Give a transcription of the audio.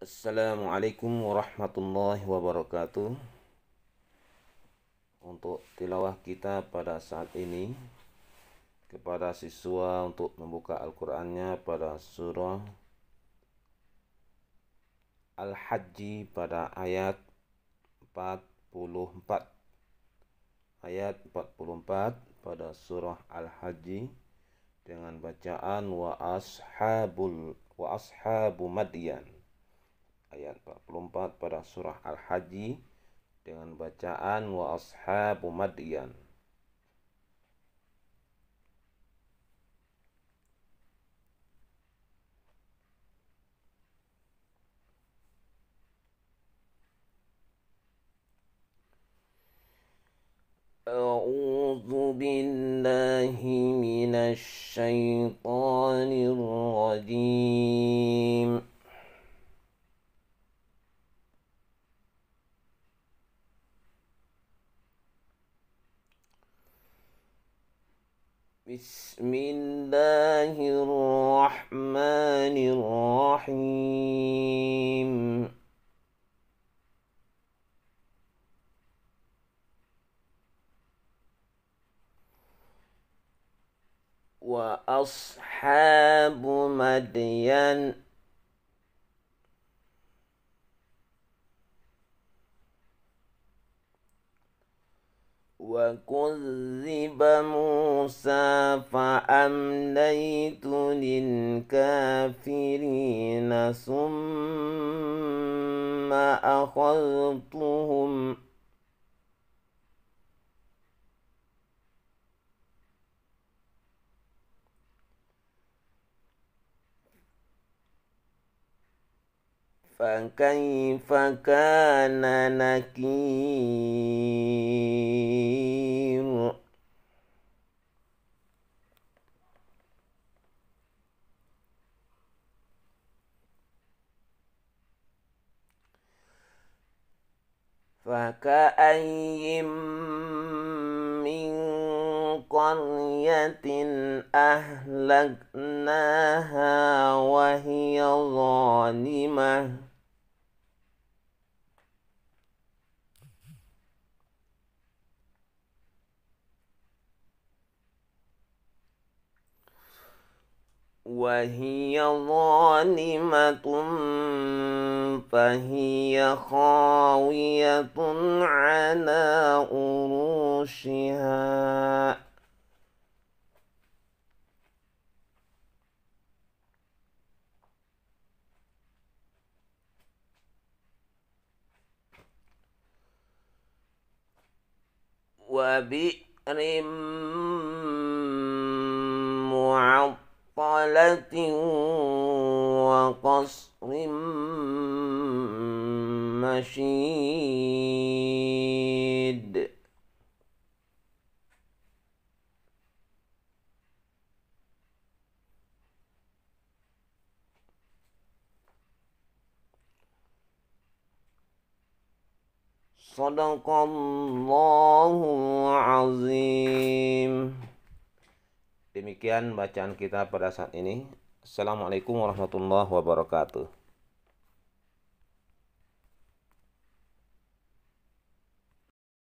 Assalamualaikum warahmatullahi wabarakatuh Untuk tilawah kita pada saat ini Kepada siswa untuk membuka Al-Qurannya pada surah Al-Hajji pada ayat 44 Ayat 44 pada surah Al-Hajji dengan bacaan wa ashabul wa ashabu madyan ayat 44 pada surah Al-Haji dengan bacaan wa ashabu madyan. أعوذ بالله من الشيطان الرجيم بسم الله الرحمن الرحيم وأصحاب مدين وكذب موسى فأمليت للكافرين ثم أخذتهم فكيف كان نكير فكأي من قرية أهلكناها وهي ظالمة وهي ظالمة فهي خاوية على أروشها وبئر وقلة وقصر مشيد صدق الله العظيم demikian bacaan kita pada saat ini. Assalamualaikum warahmatullahi wabarakatuh.